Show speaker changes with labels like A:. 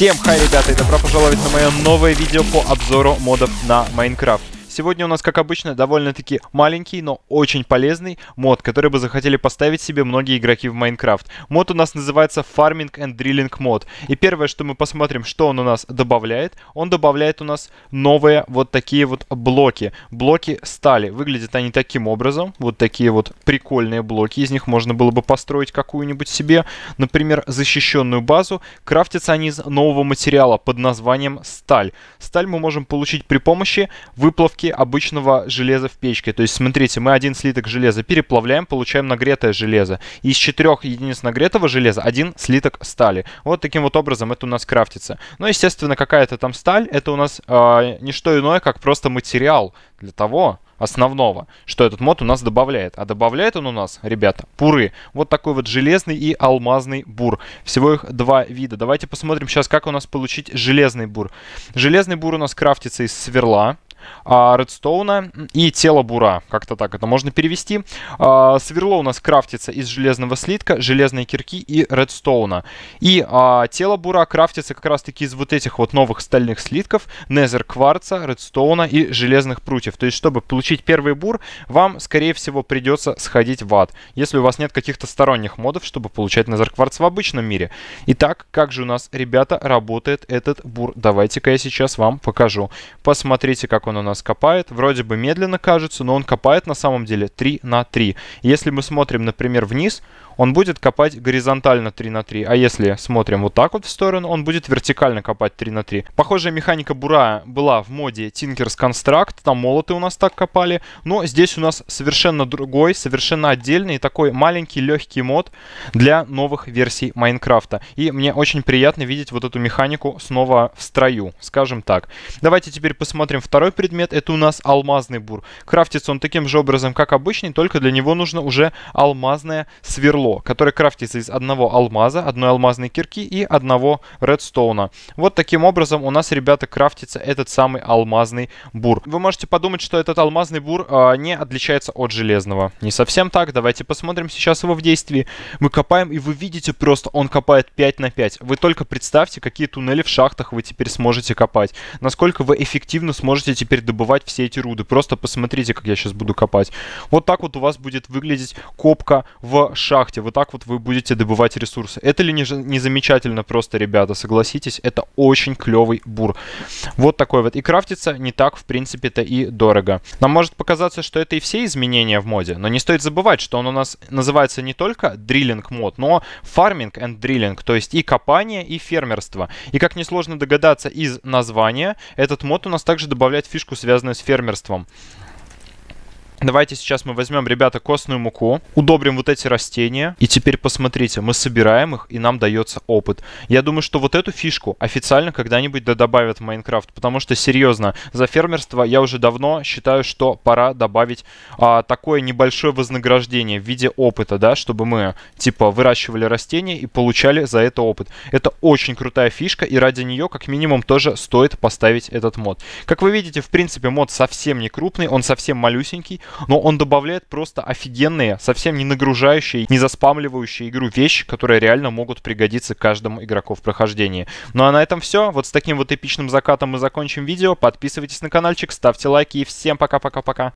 A: Всем хай, ребята, и добро пожаловать на мое новое видео по обзору модов на Майнкрафт. Сегодня у нас, как обычно, довольно-таки маленький, но очень полезный мод, который бы захотели поставить себе многие игроки в Майнкрафт. Мод у нас называется Farming and Drilling мод. И первое, что мы посмотрим, что он у нас добавляет, он добавляет у нас новые вот такие вот блоки. Блоки стали. Выглядят они таким образом. Вот такие вот прикольные блоки. Из них можно было бы построить какую-нибудь себе, например, защищенную базу. Крафтятся они из нового материала под названием сталь. Сталь мы можем получить при помощи выплавки обычного железа в печке. То есть, смотрите, мы один слиток железа переплавляем, получаем нагретое железо. Из четырех единиц нагретого железа один слиток стали. Вот таким вот образом это у нас крафтится. Но, ну, естественно, какая-то там сталь, это у нас э, не что иное, как просто материал для того, основного, что этот мод у нас добавляет. А добавляет он у нас, ребята, пуры. Вот такой вот железный и алмазный бур. Всего их два вида. Давайте посмотрим сейчас, как у нас получить железный бур. Железный бур у нас крафтится из сверла. А, редстоуна и тело бура. Как-то так это можно перевести. А, сверло у нас крафтится из железного слитка, железной кирки и редстоуна. И а, тело бура крафтится как раз-таки из вот этих вот новых стальных слитков, незер кварца, редстоуна и железных прутьев. То есть, чтобы получить первый бур, вам, скорее всего, придется сходить в ад, если у вас нет каких-то сторонних модов, чтобы получать незер кварц в обычном мире. Итак, как же у нас, ребята, работает этот бур? Давайте-ка я сейчас вам покажу. Посмотрите, как он он у нас копает. Вроде бы медленно кажется, но он копает на самом деле 3 на 3. Если мы смотрим, например, вниз, он будет копать горизонтально 3 на 3. А если смотрим вот так вот в сторону, он будет вертикально копать 3 на 3. Похожая механика бура была в моде Tinker's Construct. Там молоты у нас так копали. Но здесь у нас совершенно другой, совершенно отдельный такой маленький легкий мод для новых версий Майнкрафта. И мне очень приятно видеть вот эту механику снова в строю, скажем так. Давайте теперь посмотрим второй предмет, это у нас алмазный бур. Крафтится он таким же образом, как обычный, только для него нужно уже алмазное сверло, которое крафтится из одного алмаза, одной алмазной кирки и одного редстоуна. Вот таким образом у нас, ребята, крафтится этот самый алмазный бур. Вы можете подумать, что этот алмазный бур э, не отличается от железного. Не совсем так. Давайте посмотрим сейчас его в действии. Мы копаем, и вы видите просто, он копает 5 на 5. Вы только представьте, какие туннели в шахтах вы теперь сможете копать. Насколько вы эффективно сможете теперь теперь добывать все эти руды. Просто посмотрите, как я сейчас буду копать. Вот так вот у вас будет выглядеть копка в шахте. Вот так вот вы будете добывать ресурсы. Это ли не, не замечательно просто, ребята? Согласитесь, это очень клевый бур. Вот такой вот. И крафтится не так, в принципе-то, и дорого. Нам может показаться, что это и все изменения в моде, но не стоит забывать, что он у нас называется не только дриллинг мод, но фарминг and дриллинг, то есть и копание, и фермерство. И как несложно догадаться из названия, этот мод у нас также добавляет фишки фишку, связанную с фермерством. Давайте сейчас мы возьмем, ребята, костную муку, удобрим вот эти растения. И теперь посмотрите, мы собираем их, и нам дается опыт. Я думаю, что вот эту фишку официально когда-нибудь да добавят в Майнкрафт. Потому что, серьезно, за фермерство я уже давно считаю, что пора добавить а, такое небольшое вознаграждение в виде опыта, да, чтобы мы, типа, выращивали растения и получали за это опыт. Это очень крутая фишка, и ради нее, как минимум, тоже стоит поставить этот мод. Как вы видите, в принципе, мод совсем не крупный, он совсем малюсенький, но он добавляет просто офигенные, совсем не нагружающие, не заспамливающие игру вещи, которые реально могут пригодиться каждому игроку в прохождении. Ну а на этом все. Вот с таким вот эпичным закатом мы закончим видео. Подписывайтесь на каналчик, ставьте лайки и всем пока-пока-пока.